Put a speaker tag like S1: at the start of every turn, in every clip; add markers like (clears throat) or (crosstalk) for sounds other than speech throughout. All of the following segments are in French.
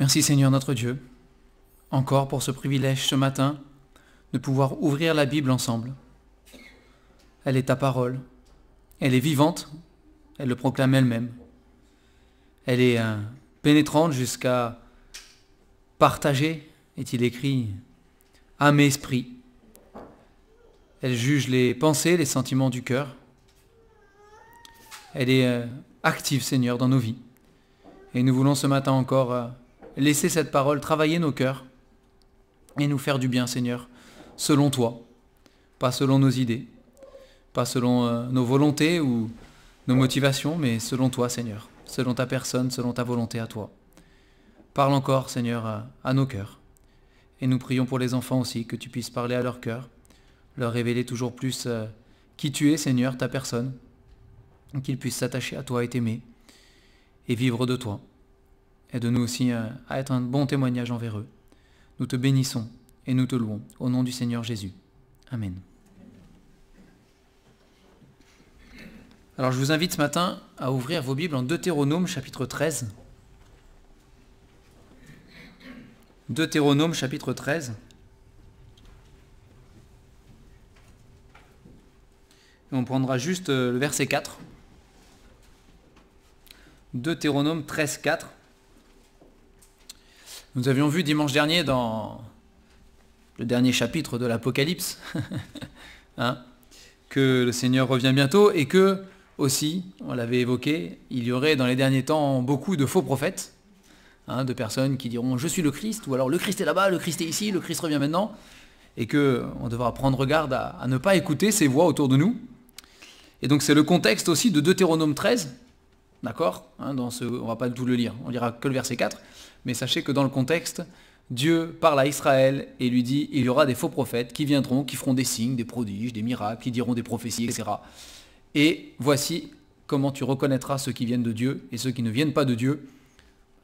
S1: Merci Seigneur notre Dieu, encore pour ce privilège ce matin de pouvoir ouvrir la Bible ensemble. Elle est ta parole, elle est vivante, elle le proclame elle-même. Elle est euh, pénétrante jusqu'à partager, est-il écrit, à mes esprits. Elle juge les pensées, les sentiments du cœur. Elle est euh, active, Seigneur, dans nos vies. Et nous voulons ce matin encore euh, Laissez cette parole travailler nos cœurs et nous faire du bien, Seigneur, selon toi, pas selon nos idées, pas selon euh, nos volontés ou nos motivations, mais selon toi, Seigneur, selon ta personne, selon ta volonté à toi. Parle encore, Seigneur, à, nos cœurs. Et nous prions pour les enfants aussi, que tu puisses parler à leur cœur, leur révéler toujours plus euh, qui tu es, Seigneur, ta personne, qu'ils puissent s'attacher à toi et t'aimer, et vivre de toi. Aide-nous aussi euh, à être un bon témoignage envers eux. Nous te bénissons et nous te louons au nom du Seigneur Jésus. Amen. Alors je vous invite ce matin à ouvrir vos Bibles en Deutéronome chapitre 13. Deutéronome chapitre 13. Et on prendra juste euh, le verset 4. Deutéronome 13, 4. Nous avions vu dimanche dernier dans le dernier chapitre de l'Apocalypse (laughs) hein, que le Seigneur revient bientôt et que aussi, on l'avait évoqué, il y aurait dans les derniers temps beaucoup de faux prophètes, hein, de personnes qui diront je suis le Christ, ou alors le Christ est là-bas, le Christ est ici, le Christ revient maintenant, et que on devra prendre garde à, ne pas écouter ces voix autour de nous. Et donc c'est le contexte aussi de Deutéronome 13, d'accord hein, dans ce, On ne va pas tout le lire, on dira que le verset 4 mais sachez que dans le contexte, Dieu parle à Israël et lui dit, il y aura des faux prophètes qui viendront, qui feront des signes, des prodiges, des miracles, qui diront des prophéties, etc. Et voici comment tu reconnaîtras ceux qui viennent de Dieu et ceux qui ne viennent pas de Dieu.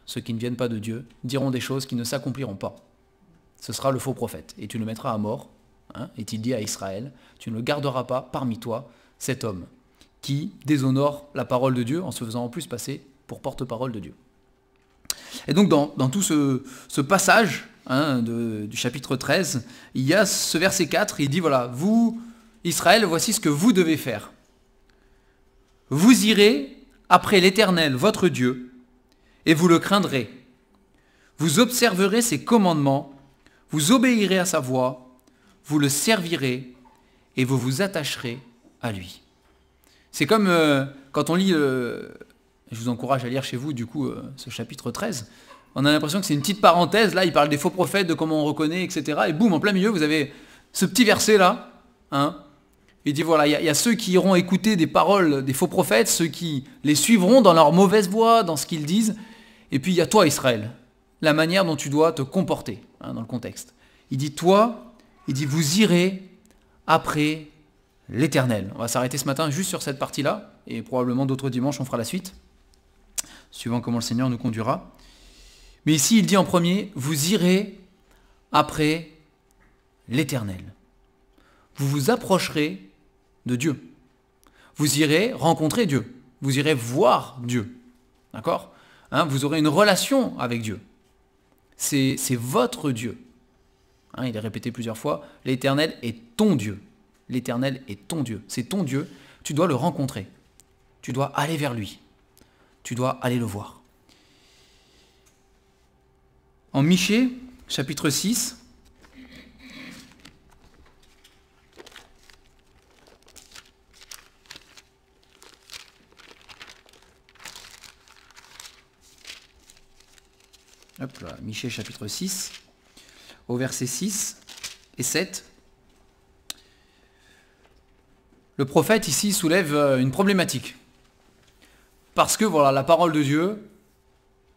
S1: Ceux qui ne viennent pas de Dieu diront des choses qui ne s'accompliront pas. Ce sera le faux prophète, et tu le mettras à mort, hein, Et il dit à Israël, tu ne le garderas pas parmi toi, cet homme, qui déshonore la parole de Dieu en se faisant en plus passer pour porte-parole de Dieu. Et donc dans, tout ce, passage hein, du chapitre 13, il y a ce verset 4, il dit, voilà, vous, Israël, voici ce que vous devez faire. Vous irez après l'Éternel, votre Dieu, et vous le craindrez. Vous observerez ses commandements, vous obéirez à sa voix, vous le servirez, et vous vous attacherez à lui. C'est comme euh, quand on lit euh, je vous encourage à lire chez vous du coup euh, ce chapitre 13, on a l'impression que c'est une petite parenthèse, là il parle des faux prophètes, de comment on reconnaît, etc. Et boum, en plein milieu, vous avez ce petit verset là, hein. il dit voilà, il y, a ceux qui iront écouter des paroles des faux prophètes, ceux qui les suivront dans leur mauvaise voie, dans ce qu'ils disent. Et puis il y a toi Israël, la manière dont tu dois te comporter hein, dans le contexte. Il dit toi, il dit vous irez après l'Éternel. On va s'arrêter ce matin juste sur cette partie-là, et probablement d'autres dimanches on fera la suite suivant comment le Seigneur nous conduira. Mais ici, il dit en premier, vous irez après l'Éternel. Vous vous approcherez de Dieu. Vous irez rencontrer Dieu. Vous irez voir Dieu. D'accord hein, Vous aurez une relation avec Dieu. C'est votre Dieu. Hein, il est répété plusieurs fois, l'Éternel est ton Dieu. L'Éternel est ton Dieu. C'est ton Dieu. Tu dois le rencontrer. Tu dois aller vers lui tu dois aller le voir. En Michée, chapitre 6, Hop là, Michée chapitre 6, au verset 6 et 7. Le prophète ici soulève euh, une problématique. Parce que voilà, la parole de Dieu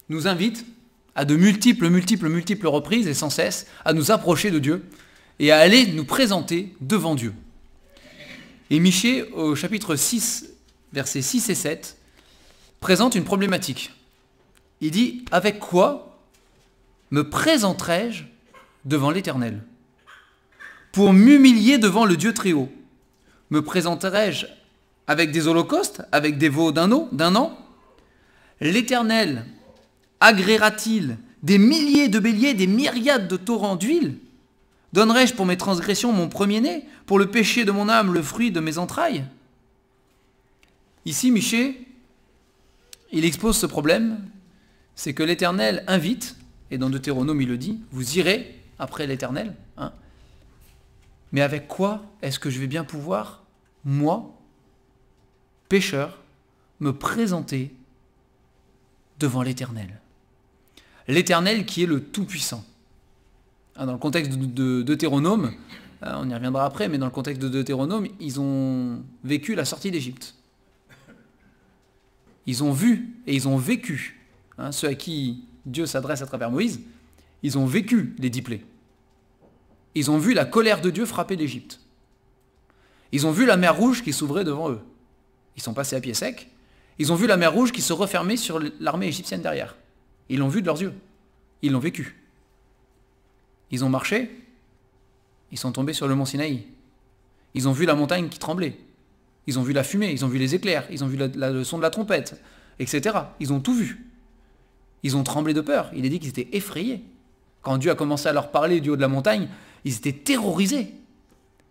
S1: nous invite à de multiples, multiples, multiples reprises et sans cesse à nous approcher de Dieu et à aller nous présenter devant Dieu. Et Miché, au chapitre 6, versets 6 et 7, présente une problématique. Il dit, avec quoi me présenterai-je devant l'Éternel Pour m'humilier devant le Dieu très haut, me présenterai-je avec des holocaustes, avec des veaux d'un an, d'un an L'Éternel agréera-t-il des milliers de béliers, des myriades de torrents d'huile Donnerai-je pour mes transgressions mon premier-né, pour le péché de mon âme le fruit de mes entrailles Ici, Miché, il expose ce problème, c'est que l'Éternel invite, et dans Deutéronome il le dit, vous irez après l'Éternel, hein. mais avec quoi est-ce que je vais bien pouvoir, moi, pécheur, me présenter devant l'Éternel. L'Éternel qui est le Tout-Puissant. Ah, dans le contexte de Deutéronome, euh, on y reviendra après, mais dans le contexte de Deutéronome, ils ont vécu la sortie d'Égypte. Ils ont vu et ils ont vécu, hein, ceux à qui Dieu s'adresse à travers Moïse, ils ont vécu les dix plaies. Ils ont vu la colère de Dieu frapper l'Égypte. Ils ont vu la mer rouge qui s'ouvrait devant eux. Ils sont passés à pied sec. Ils ont vu la mer Rouge qui se refermait sur l'armée égyptienne derrière. Ils l'ont vu de leurs yeux. Ils l'ont vécu. Ils ont marché. Ils sont tombés sur le mont Sinaï. Ils ont vu la montagne qui tremblait. Ils ont vu la fumée. Ils ont vu les éclairs. Ils ont vu le son de la trompette, etc. Ils ont tout vu. Ils ont tremblé de peur. Il est dit qu'ils étaient effrayés. Quand Dieu a commencé à leur parler du haut de la montagne, ils étaient terrorisés.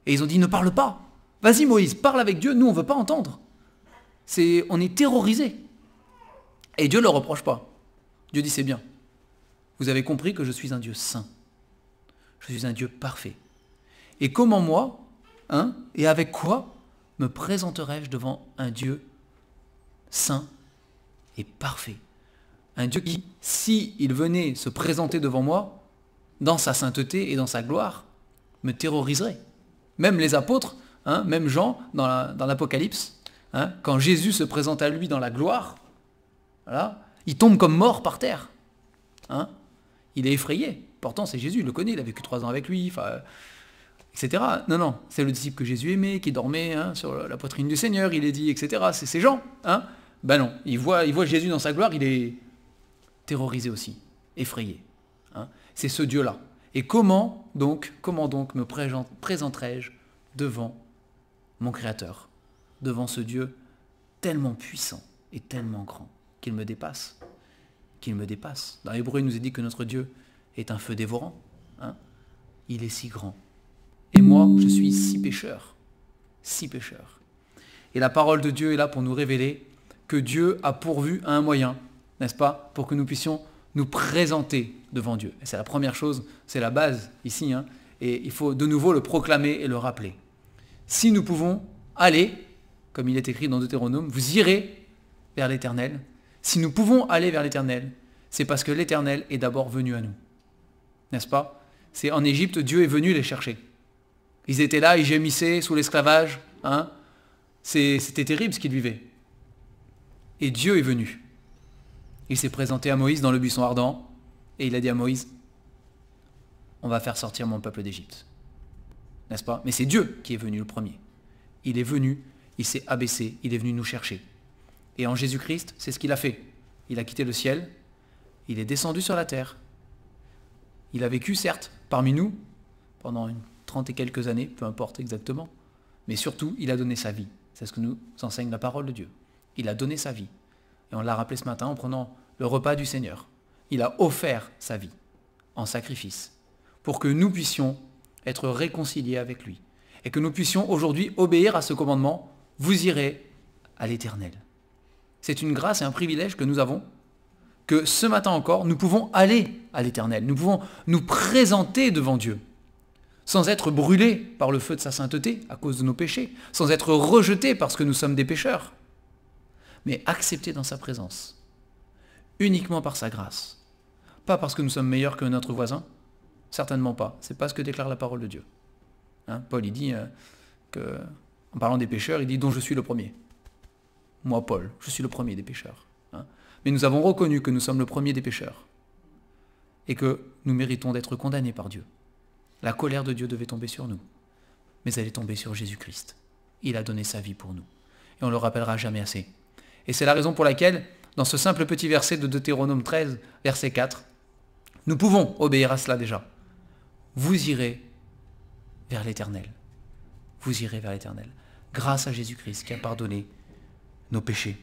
S1: Et ils ont dit ne parle pas. Vas-y Moïse, parle avec Dieu, nous on ne veut pas entendre on est terrorisé. Et Dieu ne le reproche pas. Dieu dit c'est bien. Vous avez compris que je suis un Dieu saint. Je suis un Dieu parfait. Et comment moi, hein, et avec quoi me présenterai-je devant un Dieu saint et parfait Un Dieu qui, s'il il venait se présenter devant moi, dans sa sainteté et dans sa gloire, me terroriserait. Même les apôtres, hein, même Jean, dans l'Apocalypse, Hein, quand Jésus se présente à lui dans la gloire, il tombe comme mort par terre. Hein. il est effrayé. Pourtant, c'est Jésus, il le connaît, il a vécu trois ans avec lui, euh, etc. Non, non, c'est le disciple que Jésus aimait, qui dormait hein, sur la poitrine du Seigneur, il est dit, etc. C'est ces gens. ben non, il voit, il voit Jésus dans sa gloire, il est terrorisé aussi, effrayé. c'est ce Dieu-là. Et comment donc, comment donc me présenterai-je devant mon Créateur devant ce Dieu tellement puissant et tellement grand qu'il me dépasse. Qu'il me dépasse. Dans l'Hébreu, il nous est dit que notre Dieu est un feu dévorant. Hein. il est si grand. Et moi, je suis si pécheur. Si pécheur. Et la parole de Dieu est là pour nous révéler que Dieu a pourvu un moyen, n'est-ce pas, pour que nous puissions nous présenter devant Dieu. C'est la première chose, c'est la base ici, hein. et il faut de nouveau le proclamer et le rappeler. Si nous pouvons aller comme il est écrit dans Deutéronome, vous irez vers l'Éternel. Si nous pouvons aller vers l'Éternel, c'est parce que l'Éternel est d'abord venu à nous. N'est-ce pas C'est en Égypte, Dieu est venu les chercher. Ils étaient là, ils gémissaient sous l'esclavage. Hein. C'était terrible ce qu'ils vivaient. Et Dieu est venu. Il s'est présenté à Moïse dans le buisson ardent et il a dit à Moïse, on va faire sortir mon peuple d'Égypte. N'est-ce pas Mais c'est Dieu qui est venu le premier. Il est venu il s'est abaissé, il est venu nous chercher. Et en Jésus-Christ, c'est ce qu'il a fait. Il a quitté le ciel, il est descendu sur la terre. Il a vécu, certes, parmi nous, pendant une trente et quelques années, peu importe exactement, mais surtout, il a donné sa vie. C'est ce que nous enseigne la parole de Dieu. Il a donné sa vie. Et on l'a rappelé ce matin en prenant le repas du Seigneur. Il a offert sa vie en sacrifice pour que nous puissions être réconciliés avec lui et que nous puissions aujourd'hui obéir à ce commandement vous irez à l'éternel. C'est une grâce et un privilège que nous avons, que ce matin encore, nous pouvons aller à l'éternel, nous pouvons nous présenter devant Dieu, sans être brûlés par le feu de sa sainteté à cause de nos péchés, sans être rejetés parce que nous sommes des pécheurs, mais acceptés dans sa présence, uniquement par sa grâce, pas parce que nous sommes meilleurs que notre voisin, certainement pas, c'est pas ce que déclare la parole de Dieu. Hein, Paul, il dit euh, que en parlant des pécheurs, il dit dont je suis le premier. Moi, Paul, je suis le premier des pécheurs. Hein. Mais nous avons reconnu que nous sommes le premier des pécheurs et que nous méritons d'être condamnés par Dieu. La colère de Dieu devait tomber sur nous, mais elle est tombée sur Jésus-Christ. Il a donné sa vie pour nous, et on ne le rappellera jamais assez. Et c'est la raison pour laquelle, dans ce simple petit verset de Deutéronome 13, verset 4, nous pouvons obéir à cela déjà. Vous irez vers l'Éternel. Vous irez vers l'Éternel grâce à Jésus-Christ qui a pardonné nos péchés.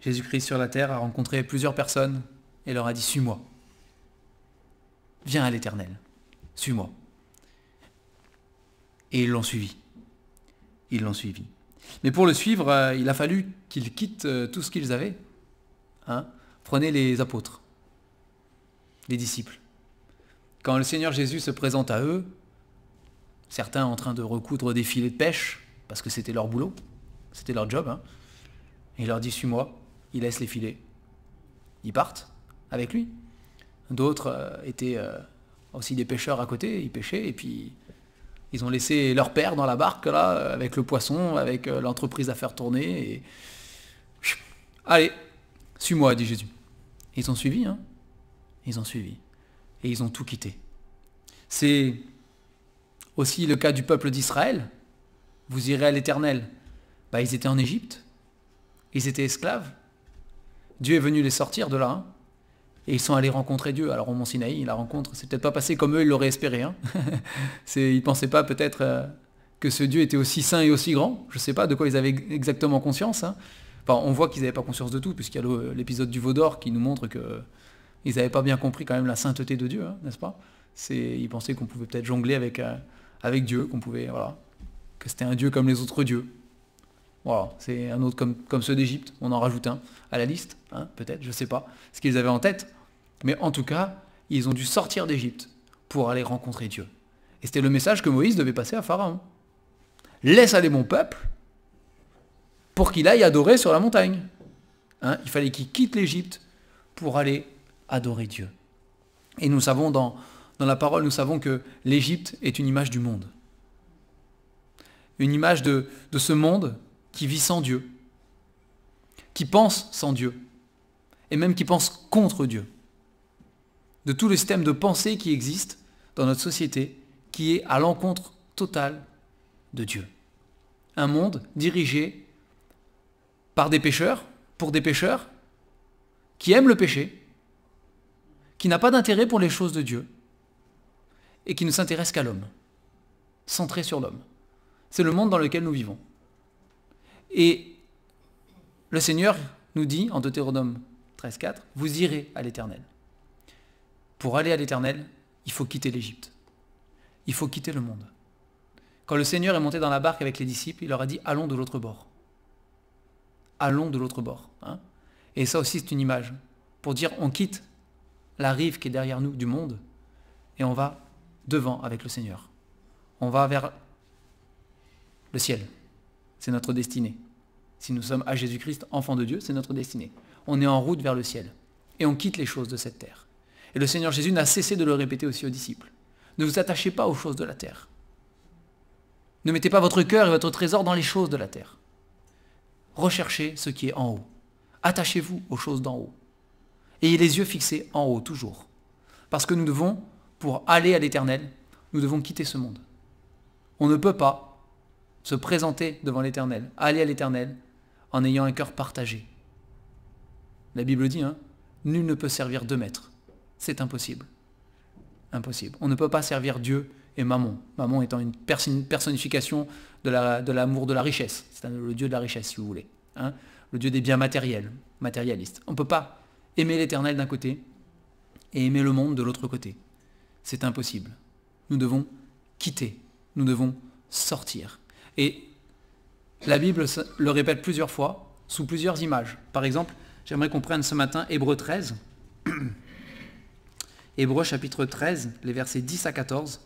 S1: Jésus-Christ sur la terre a rencontré plusieurs personnes et leur a dit Suis-moi. Viens à l'Éternel. Suis-moi. Et ils l'ont suivi. Ils l'ont suivi. Mais pour le suivre, euh, il a fallu qu'ils quittent euh, tout ce qu'ils avaient. Hein Prenez les apôtres, les disciples. Quand le Seigneur Jésus se présente à eux, certains en train de recoudre des filets de pêche, parce que c'était leur boulot, c'était leur job. Hein. Et il leur dit suis-moi, il laissent les filets. Ils partent avec lui. D'autres euh, étaient euh, aussi des pêcheurs à côté, ils pêchaient, et puis ils ont laissé leur père dans la barque, là, euh, avec le poisson, avec l'entreprise à faire tourner. Allez, suis-moi, dit Jésus. Ils ont suivi, hein Ils ont suivi. Et ils ont tout quitté. C'est aussi le cas du peuple d'Israël. Vous irez à l'Éternel. Bah, ils étaient en Égypte. Ils étaient esclaves. Dieu est venu les sortir de là. Hein. Et ils sont allés rencontrer Dieu. Alors au Mont Sinaï, la rencontre, c'est peut-être pas passé comme eux, ils l'auraient espéré. Hein. (laughs) ils ne pensaient pas peut-être euh, que ce Dieu était aussi saint et aussi grand. Je ne sais pas de quoi ils avaient exactement conscience. Hein. Enfin, on voit qu'ils n'avaient pas conscience de tout, puisqu'il y a l'épisode du veau qui nous montre qu'ils n'avaient pas bien compris quand même la sainteté de Dieu, n'est-ce pas Ils pensaient qu'on pouvait peut-être jongler avec, euh, avec Dieu, qu'on pouvait, voilà, que c'était un Dieu comme les autres dieux. Voilà, c'est un autre comme, comme ceux d'Égypte, on en rajoute un à la liste, hein, peut-être, je ne sais pas, ce qu'ils avaient en tête. Mais en tout cas, ils ont dû sortir d'Égypte pour aller rencontrer Dieu. Et c'était le message que Moïse devait passer à Pharaon. Laisse aller mon peuple pour qu'il aille adorer sur la montagne. Hein, il fallait qu'il quitte l'Égypte pour aller adorer Dieu. Et nous savons dans, dans la parole, nous savons que l'Égypte est une image du monde. Une image de, ce monde qui vit sans Dieu, qui pense sans Dieu, et même qui pense contre Dieu. De tout le système de pensée qui existe dans notre société, qui est à l'encontre totale de Dieu. Un monde dirigé par des pécheurs, pour des pécheurs, qui aiment le péché, qui n'a pas d'intérêt pour les choses de Dieu, et qui ne s'intéresse qu'à l'homme, centré sur l'homme. C'est le monde dans lequel nous vivons. Et le Seigneur nous dit en Deutéronome 13.4, vous irez à l'Éternel. Pour aller à l'Éternel, il faut quitter l'Égypte. Il faut quitter le monde. Quand le Seigneur est monté dans la barque avec les disciples, il leur a dit, allons de l'autre bord. Allons de l'autre bord. Hein. et ça aussi, c'est une image. Pour dire, on quitte la rive qui est derrière nous du monde et on va devant avec le Seigneur. On va vers le ciel. C'est notre destinée. Si nous sommes à Jésus-Christ, enfant de Dieu, c'est notre destinée. On est en route vers le ciel. Et on quitte les choses de cette terre. Et le Seigneur Jésus n'a cessé de le répéter aussi aux disciples. Ne vous attachez pas aux choses de la terre. Ne mettez pas votre cœur et votre trésor dans les choses de la terre. Recherchez ce qui est en haut. Attachez-vous aux choses d'en haut. Ayez les yeux fixés en haut toujours. Parce que nous devons pour aller à l'éternel, nous devons quitter ce monde. On ne peut pas se présenter devant l'éternel, aller à l'éternel, en ayant un cœur partagé. La Bible dit, hein, nul ne peut servir deux maîtres. C'est impossible. Impossible. On ne peut pas servir Dieu et Maman. Maman étant une personnification de l'amour de, la richesse. C'est le Dieu de la richesse, si vous voulez. Hein. le Dieu des biens matériels, matérialiste. On ne peut pas aimer l'éternel d'un côté et aimer le monde de l'autre côté c'est impossible. Nous devons quitter, nous devons sortir. Et la Bible le répète plusieurs fois, sous plusieurs images. Par exemple, j'aimerais qu'on prenne ce matin Hébreu 13, (clears throat) Hébreu chapitre 13, les versets 10 à 14.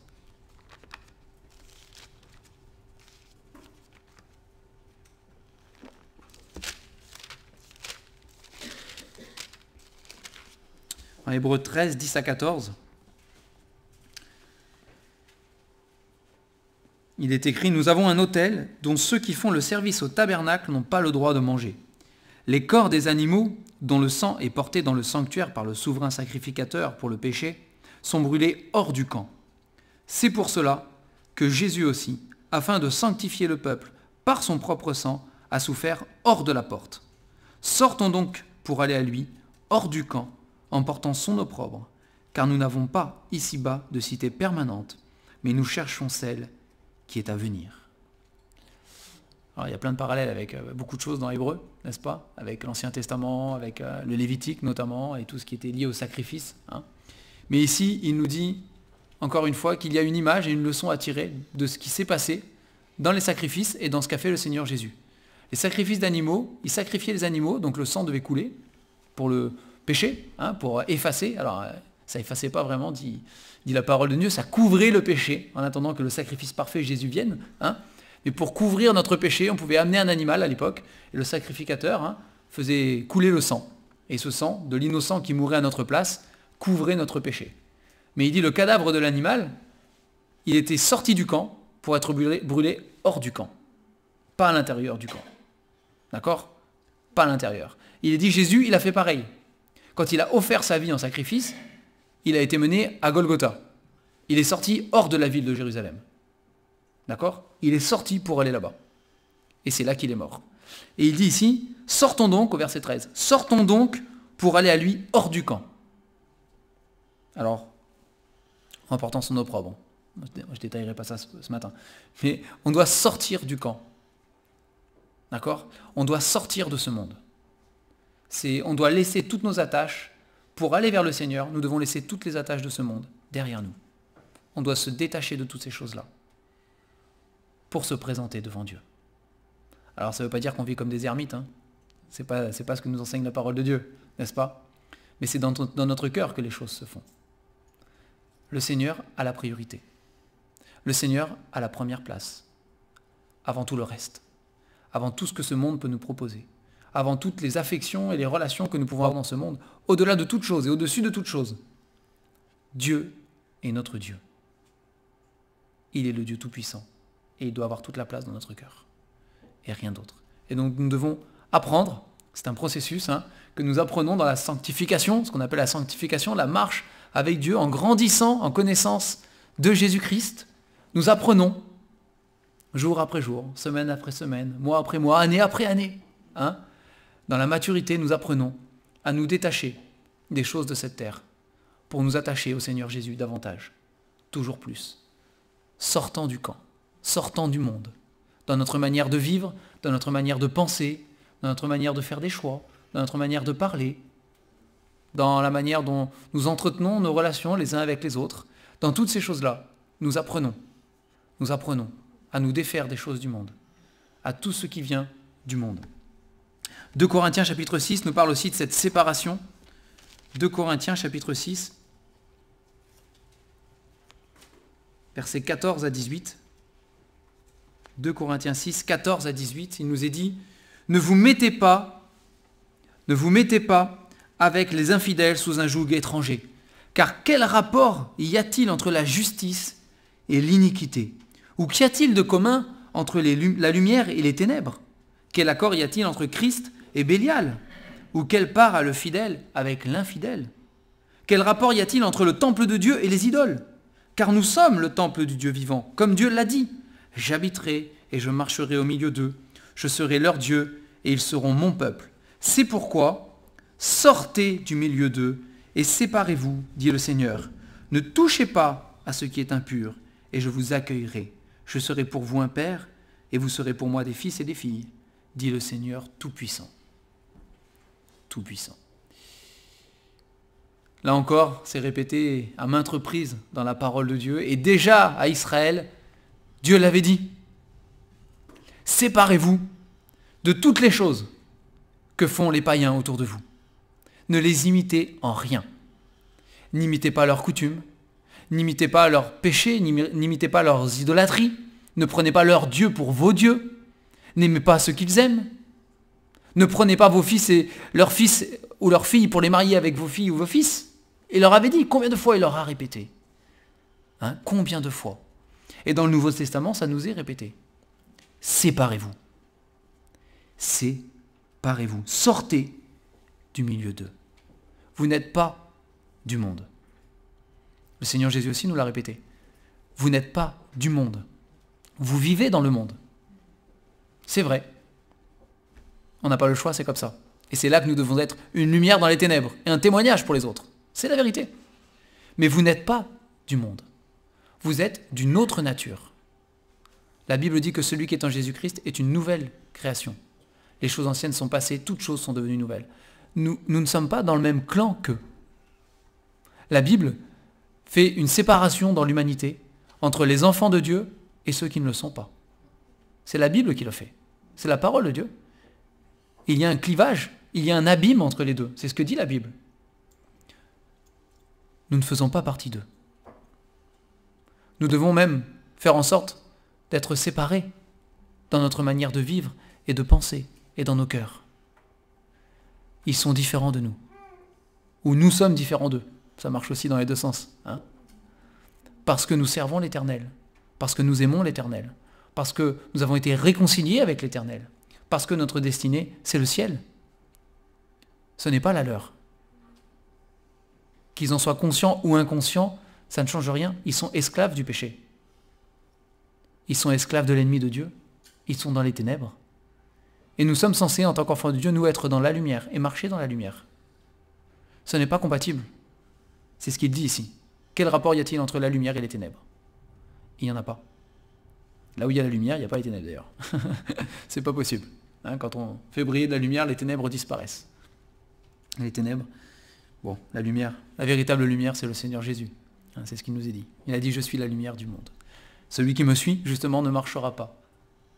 S1: Hébreu 13, 10 à 14. il est écrit, nous avons un autel dont ceux qui font le service au tabernacle n'ont pas le droit de manger. Les corps des animaux, dont le sang est porté dans le sanctuaire par le souverain sacrificateur pour le péché, sont brûlés hors du camp. C'est pour cela que Jésus aussi, afin de sanctifier le peuple par son propre sang, a souffert hors de la porte. Sortons donc pour aller à lui, hors du camp, en portant son opprobre, car nous n'avons pas ici-bas de cité permanente, mais nous cherchons celle est à venir. Alors, il y a plein de parallèles avec euh, beaucoup de choses dans l'hébreu, n'est-ce pas Avec l'Ancien Testament, avec euh, le Lévitique notamment, et tout ce qui était lié au sacrifice. Hein. Mais ici, il nous dit, encore une fois, qu'il y a une image et une leçon à tirer de ce qui s'est passé dans les sacrifices et dans ce qu'a fait le Seigneur Jésus. Les sacrifices d'animaux, il sacrifiaient les animaux, donc le sang devait couler pour le péché, hein, pour effacer. Alors, euh, ça effaçait pas vraiment, dit dit la parole de Dieu, ça couvrait le péché, en attendant que le sacrifice parfait Jésus vienne. Hein. Mais pour couvrir notre péché, on pouvait amener un animal à l'époque, et le sacrificateur hein, faisait couler le sang. Et ce sang, de l'innocent qui mourait à notre place, couvrait notre péché. Mais il dit, le cadavre de l'animal, il était sorti du camp pour être brûlé, hors du camp, pas à l'intérieur du camp. D'accord Pas à l'intérieur. Il dit, Jésus, il a fait pareil. Quand il a offert sa vie en sacrifice, il a été mené à Golgotha. Il est sorti hors de la ville de Jérusalem. D'accord Il est sorti pour aller là-bas. Et c'est là qu'il est mort. Et il dit ici, sortons donc, au verset 13, sortons donc pour aller à lui hors du camp. Alors, en portant son opprobre, je ne détaillerai pas ça ce, matin, mais on doit sortir du camp. D'accord On doit sortir de ce monde. On doit laisser toutes nos attaches, pour aller vers le Seigneur, nous devons laisser toutes les attaches de ce monde derrière nous. On doit se détacher de toutes ces choses-là pour se présenter devant Dieu. Alors ça ne veut pas dire qu'on vit comme des ermites, hein. Ce n'est pas, pas ce que nous enseigne la parole de Dieu, n'est-ce pas Mais c'est dans, dans notre cœur que les choses se font. Le Seigneur a la priorité. Le Seigneur a la première place, avant tout le reste, avant tout ce que ce monde peut nous proposer avant toutes les affections et les relations que nous pouvons avoir oh. dans ce monde, au-delà de toute chose et au-dessus de toute chose. Dieu est notre Dieu. Il est le Dieu Tout-Puissant et il doit avoir toute la place dans notre cœur et rien d'autre. Et donc nous devons apprendre, c'est un processus hein, que nous apprenons dans la sanctification, ce qu'on appelle la sanctification, la marche avec Dieu en grandissant en connaissance de Jésus-Christ. Nous apprenons jour après jour, semaine après semaine, mois après mois, année après année. Hein, dans la maturité, nous apprenons à nous détacher des choses de cette terre pour nous attacher au Seigneur Jésus davantage, toujours plus, sortant du camp, sortant du monde, dans notre manière de vivre, dans notre manière de penser, dans notre manière de faire des choix, dans notre manière de parler, dans la manière dont nous entretenons nos relations les uns avec les autres. Dans toutes ces choses-là, nous apprenons, nous apprenons à nous défaire des choses du monde, à tout ce qui vient du monde. 2 Corinthiens chapitre 6 nous parle aussi de cette séparation. 2 Corinthiens chapitre 6, versets 14 à 18. 2 Corinthiens 6, 14 à 18, il nous est dit, ne vous mettez pas, ne vous mettez pas avec les infidèles sous un joug étranger. Car quel rapport y a-t-il entre la justice et l'iniquité Ou qu'y a-t-il de commun entre les, la lumière et les ténèbres Quel accord y a-t-il entre Christ et Bélial Ou quelle part a le fidèle avec l'infidèle Quel rapport y a-t-il entre le temple de Dieu et les idoles Car nous sommes le temple du Dieu vivant, comme Dieu l'a dit. J'habiterai et je marcherai au milieu d'eux. Je serai leur Dieu et ils seront mon peuple. C'est pourquoi sortez du milieu d'eux et séparez-vous, dit le Seigneur. Ne touchez pas à ce qui est impur et je vous accueillerai. Je serai pour vous un père et vous serez pour moi des fils et des filles, dit le Seigneur Tout-Puissant puissant Là encore, c'est répété à maintes reprises dans la parole de Dieu, et déjà à Israël, Dieu l'avait dit. Séparez-vous de toutes les choses que font les païens autour de vous. Ne les imitez en rien. N'imitez pas leurs coutumes, n'imitez pas leurs péchés, n'imitez pas leurs idolâtries, ne prenez pas leurs dieux pour vos dieux, n'aimez pas ce qu'ils aiment, ne prenez pas vos fils et leurs fils ou leurs filles pour les marier avec vos filles ou vos fils. Il leur avait dit combien de fois il leur a répété hein, Combien de fois Et dans le Nouveau Testament, ça nous est répété. Séparez-vous. Séparez-vous. Sortez du milieu d'eux. Vous n'êtes pas du monde. Le Seigneur Jésus aussi nous l'a répété. Vous n'êtes pas du monde. Vous vivez dans le monde. C'est vrai. On n'a pas le choix, c'est comme ça. Et c'est là que nous devons être une lumière dans les ténèbres et un témoignage pour les autres. C'est la vérité. Mais vous n'êtes pas du monde. Vous êtes d'une autre nature. La Bible dit que celui qui est en Jésus-Christ est une nouvelle création. Les choses anciennes sont passées, toutes choses sont devenues nouvelles. Nous, nous ne sommes pas dans le même clan qu'eux. La Bible fait une séparation dans l'humanité entre les enfants de Dieu et ceux qui ne le sont pas. C'est la Bible qui le fait. C'est la parole de Dieu. Il y a un clivage, il y a un abîme entre les deux. C'est ce que dit la Bible. Nous ne faisons pas partie d'eux. Nous devons même faire en sorte d'être séparés dans notre manière de vivre et de penser et dans nos cœurs. Ils sont différents de nous. Ou nous sommes différents d'eux. Ça marche aussi dans les deux sens. Hein parce que nous servons l'Éternel. Parce que nous aimons l'Éternel. Parce que nous avons été réconciliés avec l'Éternel parce que notre destinée, c'est le ciel. Ce n'est pas la leur. Qu'ils en soient conscients ou inconscients, ça ne change rien. Ils sont esclaves du péché. Ils sont esclaves de l'ennemi de Dieu. Ils sont dans les ténèbres. Et nous sommes censés, en tant qu'enfants de Dieu, nous être dans la lumière et marcher dans la lumière. Ce n'est pas compatible. C'est ce qu'il dit ici. Quel rapport y a-t-il entre la lumière et les ténèbres Il n'y en a pas. Là où il y a la lumière, il n'y a pas les ténèbres d'ailleurs. (laughs) C'est pas possible. Hein, quand on fait briller de la lumière, les ténèbres disparaissent. Les ténèbres, bon, la lumière, la véritable lumière, c'est le Seigneur Jésus. Hein, c'est ce qu'il nous a dit. Il a dit, je suis la lumière du monde. Celui qui me suit, justement, ne marchera pas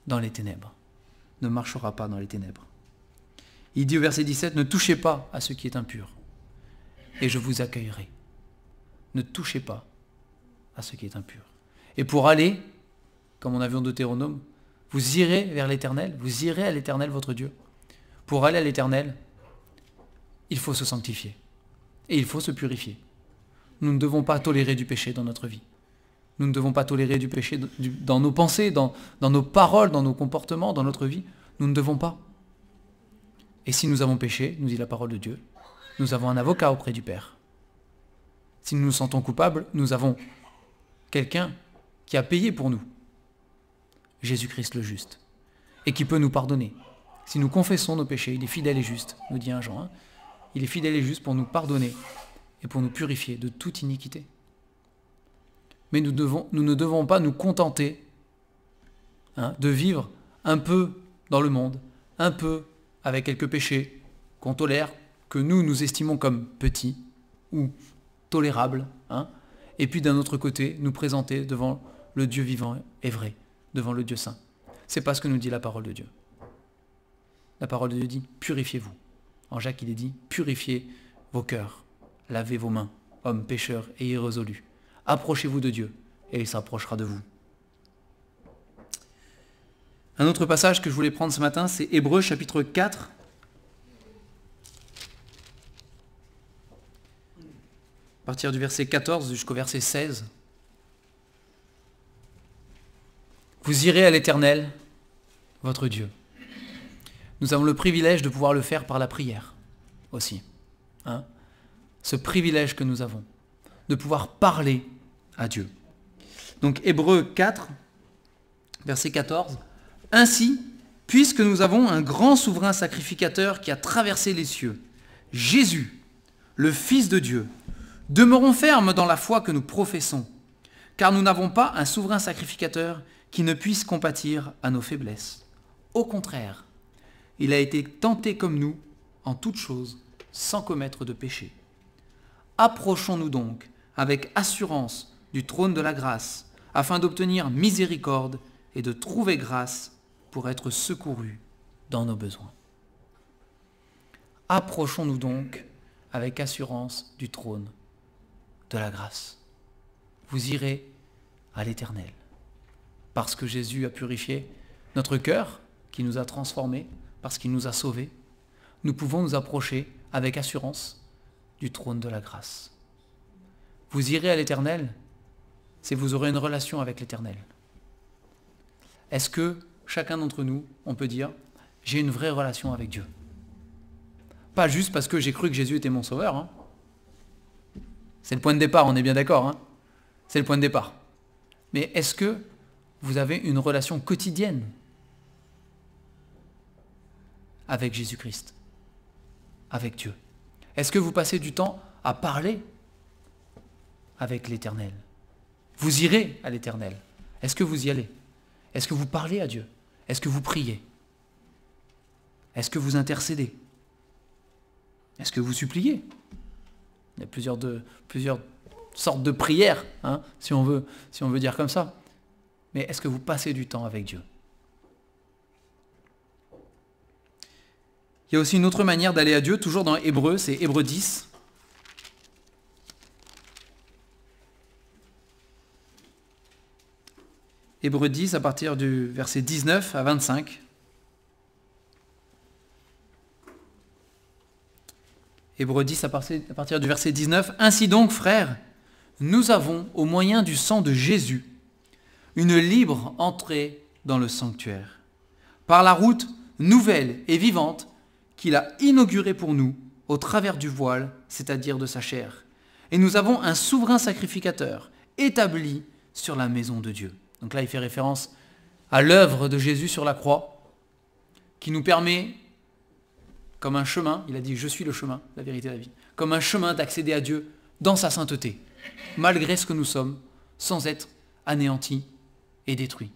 S1: dans les ténèbres. Ne marchera pas dans les ténèbres. Il dit au verset 17, ne touchez pas à ce qui est impur, et je vous accueillerai. Ne touchez pas à ce qui est impur. Et pour aller, comme on a vu en Deutéronome, vous irez vers l'éternel, vous irez à l'éternel votre Dieu. Pour aller à l'éternel, il faut se sanctifier. Et il faut se purifier. Nous ne devons pas tolérer du péché dans notre vie. Nous ne devons pas tolérer du péché dans nos pensées, dans, nos paroles, dans nos comportements, dans notre vie. Nous ne devons pas. Et si nous avons péché, nous dit la parole de Dieu, nous avons un avocat auprès du Père. Si nous nous sentons coupables, nous avons quelqu'un qui a payé pour nous. Jésus-Christ le juste, et qui peut nous pardonner. Si nous confessons nos péchés, il est fidèle et juste, nous dit un Jean. Hein. Il est fidèle et juste pour nous pardonner et pour nous purifier de toute iniquité. Mais nous, ne devons pas nous contenter hein, de vivre un peu dans le monde, un peu avec quelques péchés qu'on tolère, que nous nous estimons comme petits ou tolérables, hein, et puis d'un autre côté nous présenter devant le Dieu vivant et vrai devant le Dieu saint. C'est pas ce que nous dit la parole de Dieu. La parole de Dieu dit purifiez-vous. En Jacques, il est dit purifiez vos cœurs, lavez vos mains, hommes pécheurs et irrésolus. Approchez-vous de Dieu et il s'approchera de vous. Un autre passage que je voulais prendre ce matin, c'est Hébreu chapitre 4. À partir du verset 14 jusqu'au verset 16. Vous irez à l'Éternel, votre Dieu. Nous avons le privilège de pouvoir le faire par la prière aussi. Hein Ce privilège que nous avons, de pouvoir parler à Dieu. Donc Hébreu 4, verset 14. Ainsi, puisque nous avons un grand souverain sacrificateur qui a traversé les cieux, Jésus, le Fils de Dieu, demeurons fermes dans la foi que nous professons, car nous n'avons pas un souverain sacrificateur qui ne puisse compatir à nos faiblesses. Au contraire, il a été tenté comme nous, en toutes choses, sans commettre de péché. Approchons-nous donc avec assurance du trône de la grâce, afin d'obtenir miséricorde et de trouver grâce pour être secourus dans nos besoins. Approchons-nous donc avec assurance du trône de la grâce. Vous irez à l'Éternel parce que Jésus a purifié notre cœur, qui nous a transformés, parce qu'il nous a sauvés, nous pouvons nous approcher avec assurance du trône de la grâce. Vous irez à l'Éternel, c'est vous aurez une relation avec l'Éternel. Est-ce que chacun d'entre nous, on peut dire, j'ai une vraie relation avec Dieu Pas juste parce que j'ai cru que Jésus était mon sauveur. Hein. C'est le point de départ, on est bien d'accord. Hein. C'est le point de départ. Mais est-ce que vous avez une relation quotidienne avec Jésus-Christ, avec Dieu Est-ce que vous passez du temps à parler avec l'Éternel Vous irez à l'Éternel. Est-ce que vous y allez Est-ce que vous parlez à Dieu Est-ce que vous priez Est-ce que vous intercédez Est-ce que vous suppliez Il y a plusieurs, de, plusieurs sortes de prières, hein, si, on veut, si on veut dire comme ça mais est-ce que vous passez du temps avec Dieu Il y a aussi une autre manière d'aller à Dieu, toujours dans Hébreu, c'est Hébreu 10. Hébreu 10 à partir du verset 19 à 25. Hébreu 10 à partir du verset 19. Ainsi donc, frères, nous avons, au moyen du sang de Jésus, une libre entrée dans le sanctuaire, par la route nouvelle et vivante qu'il a inaugurée pour nous au travers du voile, c'est-à-dire de sa chair. Et nous avons un souverain sacrificateur établi sur la maison de Dieu. Donc là, il fait référence à l'œuvre de Jésus sur la croix, qui nous permet, comme un chemin, il a dit, je suis le chemin, la vérité de la vie, comme un chemin d'accéder à Dieu dans sa sainteté, malgré ce que nous sommes, sans être anéantis et détruit.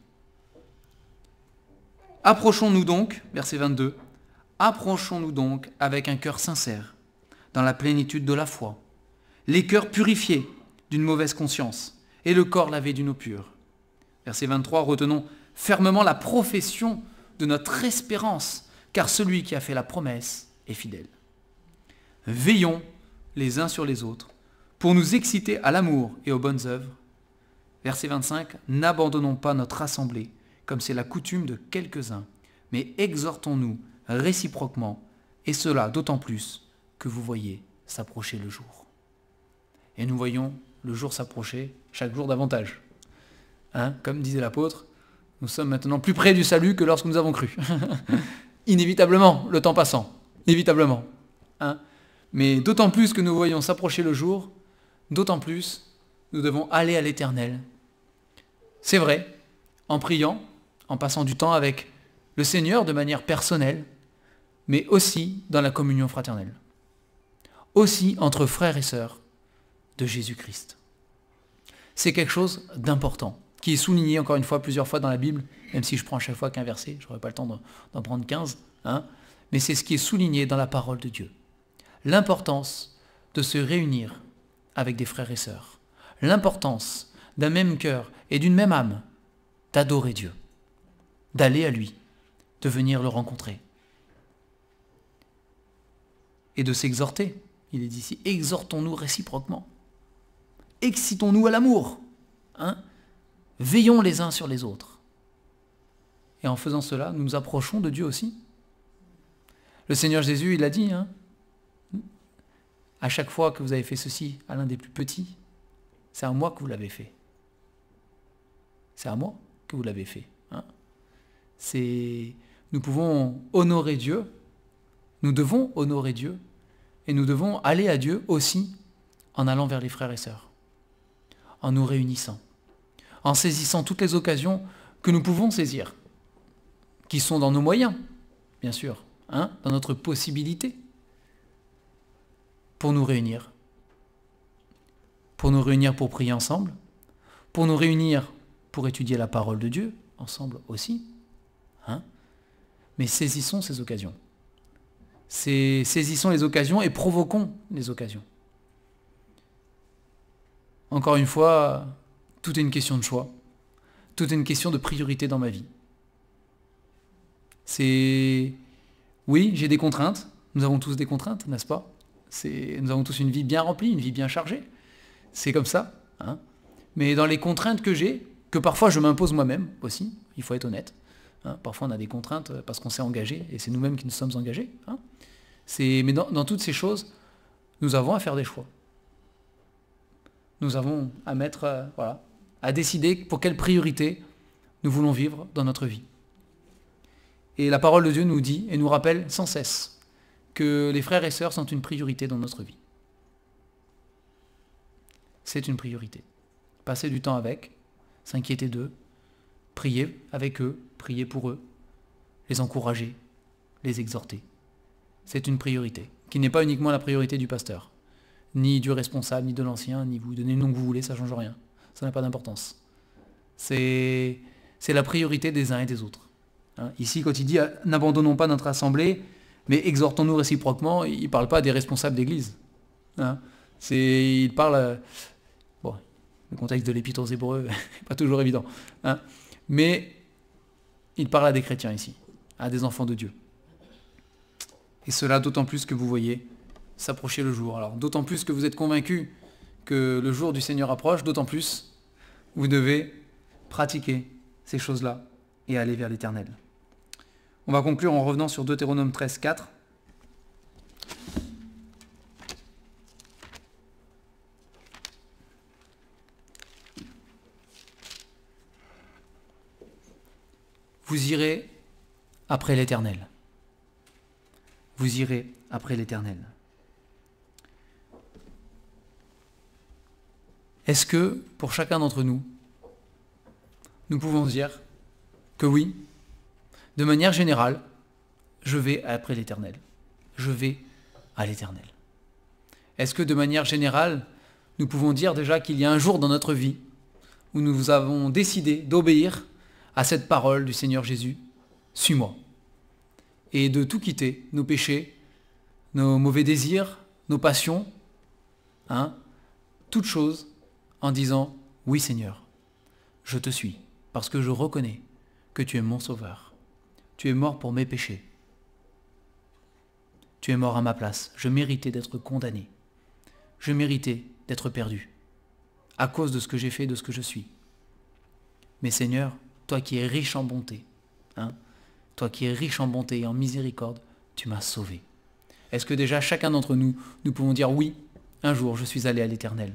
S1: Approchons-nous donc, verset 22, approchons-nous donc avec un cœur sincère, dans la plénitude de la foi, les cœurs purifiés d'une mauvaise conscience et le corps lavé d'une eau pure. Verset 23, retenons fermement la profession de notre espérance, car celui qui a fait la promesse est fidèle. Veillons les uns sur les autres pour nous exciter à l'amour et aux bonnes œuvres Verset 25, N'abandonnons pas notre assemblée, comme c'est la coutume de quelques-uns, mais exhortons-nous réciproquement, et cela d'autant plus que vous voyez s'approcher le jour. Et nous voyons le jour s'approcher chaque jour davantage. Hein, comme disait l'apôtre, nous sommes maintenant plus près du salut que lorsque nous avons cru. (laughs) Inévitablement, le temps passant. Inévitablement. Hein Mais d'autant plus que nous voyons s'approcher le jour, d'autant plus nous devons aller à l'éternel c'est vrai, en priant, en passant du temps avec le Seigneur de manière personnelle, mais aussi dans la communion fraternelle. Aussi entre frères et sœurs de Jésus-Christ. C'est quelque chose d'important, qui est souligné encore une fois plusieurs fois dans la Bible, même si je prends à chaque fois qu'un verset, je n'aurai pas le temps d'en prendre 15, hein, mais c'est ce qui est souligné dans la parole de Dieu. L'importance de se réunir avec des frères et sœurs. L'importance d'un même cœur et d'une même âme, d'adorer Dieu, d'aller à lui, de venir le rencontrer. Et de s'exhorter. Il est dit ici, exhortons-nous réciproquement. Excitons-nous à l'amour. Hein. Veillons les uns sur les autres. Et en faisant cela, nous nous approchons de Dieu aussi. Le Seigneur Jésus, il a dit, hein, à chaque fois que vous avez fait ceci à l'un des plus petits, c'est à moi que vous l'avez fait c'est à moi que vous l'avez fait. Hein. c'est, nous pouvons honorer Dieu, nous devons honorer Dieu, et nous devons aller à Dieu aussi en allant vers les frères et sœurs, en nous réunissant, en saisissant toutes les occasions que nous pouvons saisir, qui sont dans nos moyens, bien sûr, hein, dans notre possibilité, pour nous réunir, pour nous réunir pour prier ensemble, pour nous réunir pour étudier la parole de Dieu ensemble aussi. Hein Mais saisissons ces occasions. C'est Saisissons les occasions et provoquons les occasions. Encore une fois, tout est une question de choix. Tout est une question de priorité dans ma vie. C'est... Oui, j'ai des contraintes. Nous avons tous des contraintes, n'est-ce pas C'est Nous avons tous une vie bien remplie, une vie bien chargée. C'est comme ça. Hein Mais dans les contraintes que j'ai, que parfois je m'impose moi-même aussi, il faut être honnête. Hein. parfois on a des contraintes parce qu'on s'est engagé et c'est nous-mêmes qui nous sommes engagés. Hein. Mais dans, toutes ces choses, nous avons à faire des choix. Nous avons à mettre, euh, voilà, à décider pour quelle priorité nous voulons vivre dans notre vie. Et la parole de Dieu nous dit et nous rappelle sans cesse que les frères et sœurs sont une priorité dans notre vie. C'est une priorité. Passer du temps avec, s'inquiéter d'eux, prier avec eux, prier pour eux, les encourager, les exhorter. C'est une priorité, qui n'est pas uniquement la priorité du pasteur, ni du responsable, ni de l'ancien, ni vous donnez le nom que vous voulez, ça change rien. Ça n'a pas d'importance. C'est la priorité des uns et des autres. Hein, ici, quand il dit n'abandonnons pas notre assemblée, mais exhortons-nous réciproquement, il ne parle pas des responsables d'église. Hein, il parle le contexte de l'épître aux Hébreux n'est (laughs) pas toujours évident. Hein. Mais il parle à des chrétiens ici, à des enfants de Dieu. Et cela d'autant plus que vous voyez s'approcher le jour. Alors d'autant plus que vous êtes convaincus que le jour du Seigneur approche, d'autant plus vous devez pratiquer ces choses-là et aller vers l'éternel. On va conclure en revenant sur Deutéronome 13, 4. Vous irez après l'Éternel. Vous irez après l'Éternel. Est-ce que pour chacun d'entre nous, nous pouvons dire que oui, de manière générale, je vais après l'Éternel. Je vais à l'Éternel. Est-ce que de manière générale, nous pouvons dire déjà qu'il y a un jour dans notre vie où nous avons décidé d'obéir à cette parole du Seigneur Jésus, Suis-moi. Et de tout quitter, nos péchés, nos mauvais désirs, nos passions, hein, toute chose, en disant, Oui Seigneur, je te suis, parce que je reconnais que tu es mon sauveur. Tu es mort pour mes péchés. Tu es mort à ma place. Je méritais d'être condamné. Je méritais d'être perdu. À cause de ce que j'ai fait, de ce que je suis. Mais Seigneur, toi qui es riche en bonté, hein, toi qui es riche en bonté et en miséricorde, tu m'as sauvé. Est-ce que déjà chacun d'entre nous, nous pouvons dire oui, un jour je suis allé à l'Éternel,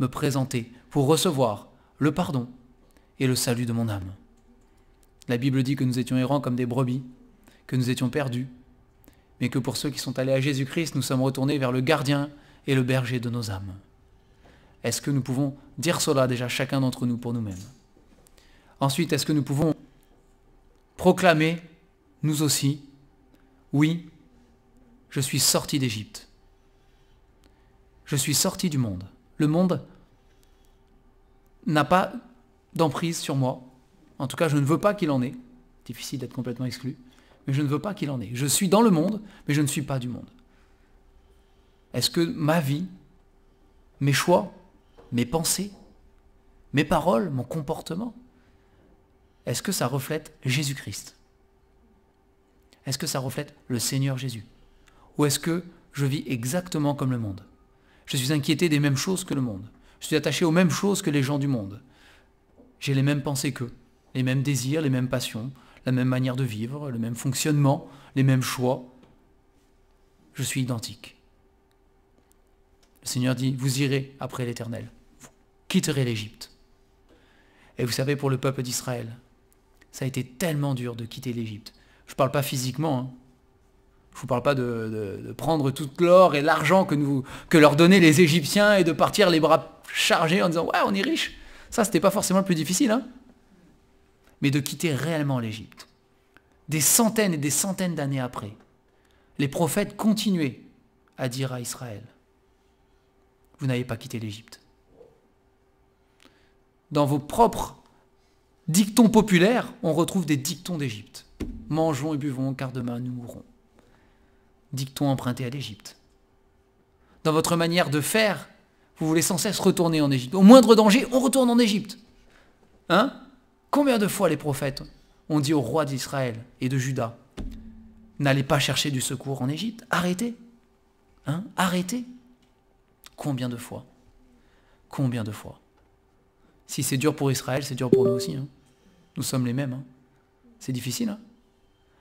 S1: me présenter pour recevoir le pardon et le salut de mon âme La Bible dit que nous étions errants comme des brebis, que nous étions perdus, mais que pour ceux qui sont allés à Jésus-Christ, nous sommes retournés vers le gardien et le berger de nos âmes. Est-ce que nous pouvons dire cela déjà chacun d'entre nous pour nous-mêmes Ensuite, est-ce que nous pouvons proclamer, nous aussi, oui, je suis sorti d'Égypte. Je suis sorti du monde. Le monde n'a pas d'emprise sur moi. En tout cas, je ne veux pas qu'il en ait. Difficile d'être complètement exclu. Mais je ne veux pas qu'il en ait. Je suis dans le monde, mais je ne suis pas du monde. Est-ce que ma vie, mes choix, mes pensées, mes paroles, mon comportement, est-ce que ça reflète Jésus-Christ Est-ce que ça reflète le Seigneur Jésus Ou est-ce que je vis exactement comme le monde Je suis inquiété des mêmes choses que le monde. Je suis attaché aux mêmes choses que les gens du monde. J'ai les mêmes pensées qu'eux, les mêmes désirs, les mêmes passions, la même manière de vivre, le même fonctionnement, les mêmes choix. Je suis identique. Le Seigneur dit, vous irez après l'Éternel, vous quitterez l'Égypte. Et vous savez, pour le peuple d'Israël, ça a été tellement dur de quitter l'Égypte. Je ne parle pas physiquement, Je hein. je vous parle pas de, prendre toute l'or et l'argent que, que leur donnaient les Égyptiens et de partir les bras chargés en disant ouais on est riche. Ça n'était pas forcément le plus difficile, hein. mais de quitter réellement l'Égypte. Des centaines et des centaines d'années après, les prophètes continuaient à dire à Israël, vous n'avez pas quitté l'Égypte. Dans vos propres Dicton populaire, on retrouve des dictons d'Égypte. Mangeons et buvons car demain nous mourrons. Dicton emprunté à l'Égypte. Dans votre manière de faire, vous voulez sans cesse retourner en Égypte. Au moindre danger, on retourne en Égypte. Hein Combien de fois les prophètes ont dit au roi d'Israël et de Juda N'allez pas chercher du secours en Égypte, arrêtez. Hein Arrêtez. Combien de fois Combien de fois si c'est dur pour Israël, c'est dur pour nous aussi. Hein. Nous sommes les mêmes. Hein. C'est difficile. Hein.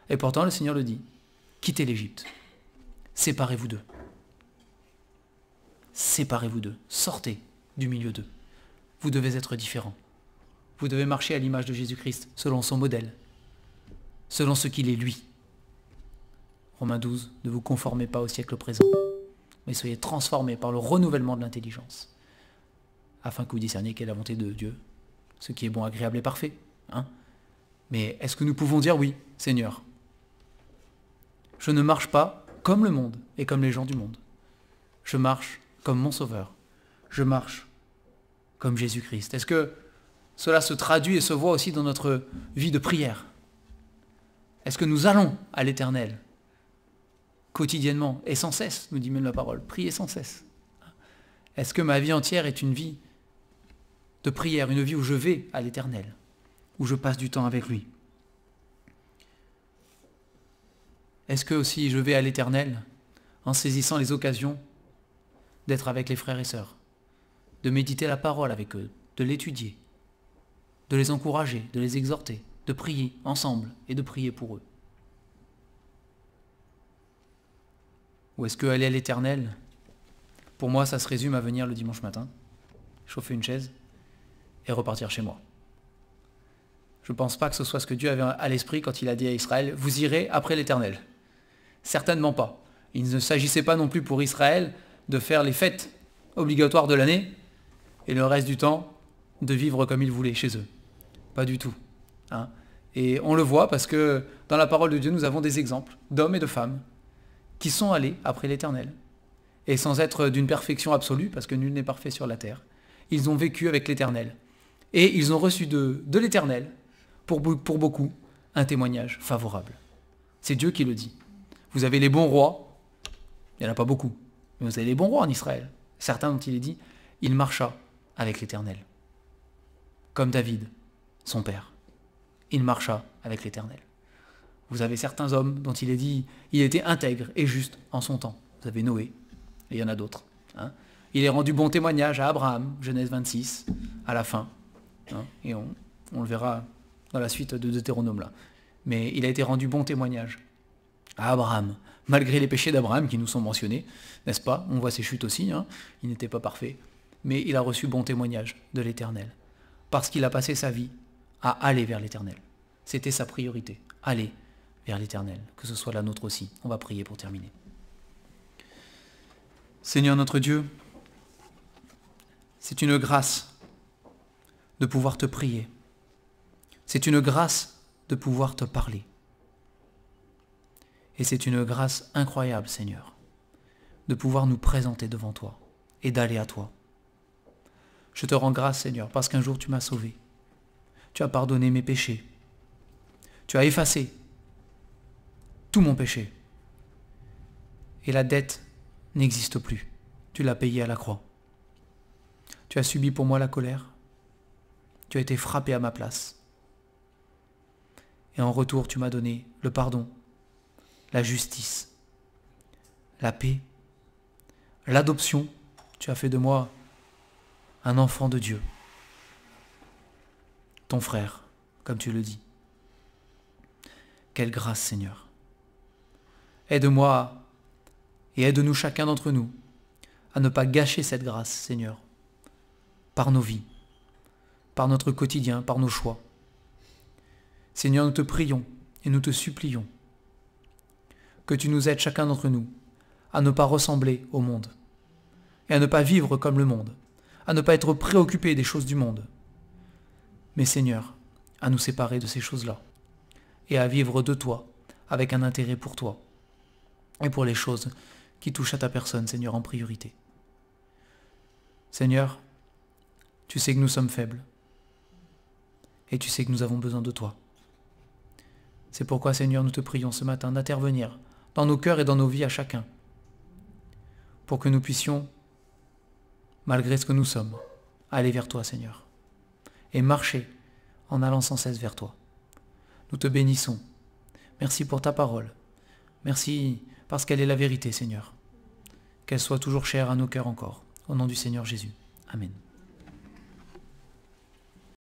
S1: Et pourtant, le Seigneur le dit. Quittez l'Égypte. Séparez-vous d'eux. Séparez-vous d'eux. Sortez du milieu d'eux. Vous devez être différents. Vous devez marcher à l'image de Jésus-Christ, selon son modèle, selon ce qu'il est lui. Romains 12, ne vous conformez pas au siècle présent, mais soyez transformés par le renouvellement de l'intelligence afin que vous discerniez quelle est la volonté de Dieu, ce qui est bon, agréable et parfait. Hein. Mais est-ce que nous pouvons dire oui, Seigneur Je ne marche pas comme le monde et comme les gens du monde. Je marche comme mon Sauveur. Je marche comme Jésus-Christ. Est-ce que cela se traduit et se voit aussi dans notre vie de prière Est-ce que nous allons à l'Éternel quotidiennement et sans cesse, nous dit même la parole, prier sans cesse Est-ce que ma vie entière est une vie de prière, une vie où je vais à l'Éternel, où je passe du temps avec lui. Est-ce que aussi je vais à l'Éternel en saisissant les occasions d'être avec les frères et sœurs, de méditer la parole avec eux, de l'étudier, de les encourager, de les exhorter, de prier ensemble et de prier pour eux Ou est-ce que aller à l'Éternel, pour moi, ça se résume à venir le dimanche matin, chauffer une chaise, et repartir chez moi. Je ne pense pas que ce soit ce que Dieu avait à l'esprit quand il a dit à Israël, vous irez après l'Éternel. Certainement pas. Il ne s'agissait pas non plus pour Israël de faire les fêtes obligatoires de l'année et le reste du temps de vivre comme ils voulaient chez eux. Pas du tout. Hein. et on le voit parce que dans la parole de Dieu, nous avons des exemples d'hommes et de femmes qui sont allés après l'Éternel. Et sans être d'une perfection absolue, parce que nul n'est parfait sur la terre, ils ont vécu avec l'Éternel et ils ont reçu de, l'Éternel, pour, beaucoup, un témoignage favorable. C'est Dieu qui le dit. Vous avez les bons rois, il n'y en a pas beaucoup, mais vous avez les bons rois en Israël. Certains dont il est dit, il marcha avec l'Éternel. Comme David, son père. Il marcha avec l'Éternel. Vous avez certains hommes dont il est dit, il était intègre et juste en son temps. Vous avez Noé, et il y en a d'autres. Hein. il est rendu bon témoignage à Abraham, Genèse 26, à la fin. Hein, et on, le verra dans la suite de Deutéronome là. Mais il a été rendu bon témoignage à Abraham, malgré les péchés d'Abraham qui nous sont mentionnés, n'est-ce pas On voit ses chutes aussi, hein. il n'était pas parfait, mais il a reçu bon témoignage de l'Éternel, parce qu'il a passé sa vie à aller vers l'Éternel. C'était sa priorité, aller vers l'Éternel, que ce soit la nôtre aussi. On va prier pour terminer. Seigneur notre Dieu, c'est une grâce de pouvoir te prier. C'est une grâce de pouvoir te parler. Et c'est une grâce incroyable, Seigneur, de pouvoir nous présenter devant toi et d'aller à toi. Je te rends grâce, Seigneur, parce qu'un jour tu m'as sauvé. Tu as pardonné mes péchés. Tu as effacé tout mon péché. Et la dette n'existe plus. Tu l'as payée à la croix. Tu as subi pour moi la colère, tu as été frappé à ma place. Et en retour, tu m'as donné le pardon, la justice, la paix, l'adoption. Tu as fait de moi un enfant de Dieu, ton frère, comme tu le dis. Quelle grâce, Seigneur. Aide-moi et aide-nous chacun d'entre nous à ne pas gâcher cette grâce, Seigneur, par nos vies par notre quotidien, par nos choix. Seigneur, nous te prions et nous te supplions que tu nous aides chacun d'entre nous à ne pas ressembler au monde, et à ne pas vivre comme le monde, à ne pas être préoccupé des choses du monde, mais Seigneur, à nous séparer de ces choses-là, et à vivre de toi, avec un intérêt pour toi, et pour les choses qui touchent à ta personne, Seigneur, en priorité. Seigneur, tu sais que nous sommes faibles, et tu sais que nous avons besoin de toi. C'est pourquoi, Seigneur, nous te prions ce matin d'intervenir dans nos cœurs et dans nos vies à chacun, pour que nous puissions, malgré ce que nous sommes, aller vers toi, Seigneur, et marcher en allant sans cesse vers toi. Nous te bénissons. Merci pour ta parole. Merci parce qu'elle est la vérité, Seigneur. Qu'elle soit toujours chère à nos cœurs encore. Au nom du Seigneur Jésus. Amen.